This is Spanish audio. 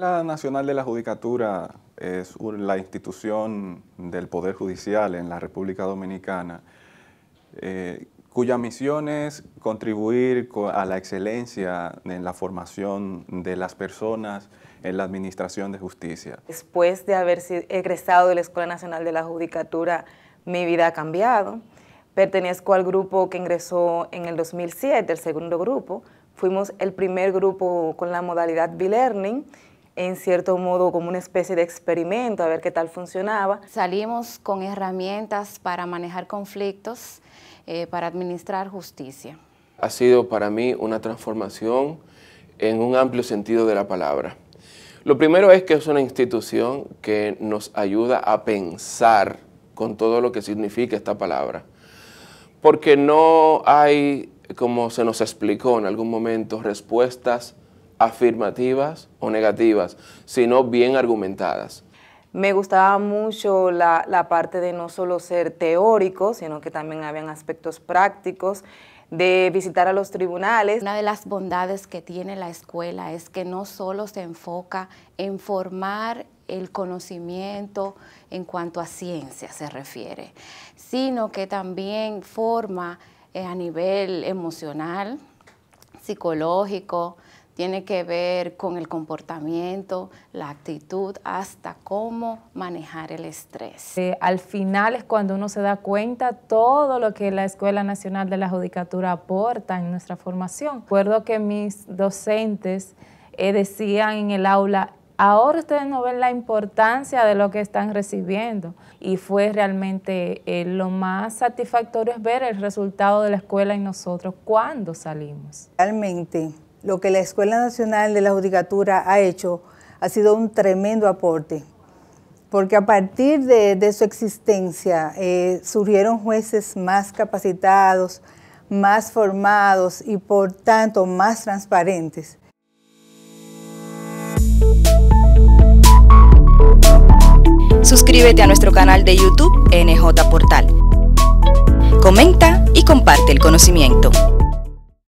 La Nacional de la Judicatura es la institución del Poder Judicial en la República Dominicana, eh, cuya misión es contribuir a la excelencia en la formación de las personas en la Administración de Justicia. Después de haber egresado de la Escuela Nacional de la Judicatura, mi vida ha cambiado. Pertenezco al grupo que ingresó en el 2007, el segundo grupo. Fuimos el primer grupo con la modalidad B-Learning en cierto modo como una especie de experimento a ver qué tal funcionaba. Salimos con herramientas para manejar conflictos, eh, para administrar justicia. Ha sido para mí una transformación en un amplio sentido de la palabra. Lo primero es que es una institución que nos ayuda a pensar con todo lo que significa esta palabra, porque no hay, como se nos explicó en algún momento, respuestas afirmativas o negativas, sino bien argumentadas. Me gustaba mucho la, parte de no solo ser teórico, sino que también habían aspectos prácticos de visitar a los tribunales. Una de las bondades que tiene la escuela es que no solo se enfoca en formar el conocimiento en cuanto a ciencia se refiere, sino que también forma eh, a nivel emocional, psicológico, tiene que ver con el comportamiento, la actitud, hasta cómo manejar el estrés. Eh, al final es cuando uno se da cuenta todo lo que la Escuela Nacional de la Judicatura aporta en nuestra formación. Recuerdo que mis docentes eh, decían en el aula, ahora ustedes no ven la importancia de lo que están recibiendo. Y fue realmente eh, lo más satisfactorio es ver el resultado de la escuela en nosotros cuando salimos. Realmente lo que la Escuela Nacional de la Judicatura ha hecho ha sido un tremendo aporte, porque a partir de, su existencia eh, surgieron jueces más capacitados, más formados y por tanto más transparentes. Suscríbete a nuestro canal de YouTube NJ Portal. Comenta y comparte el conocimiento.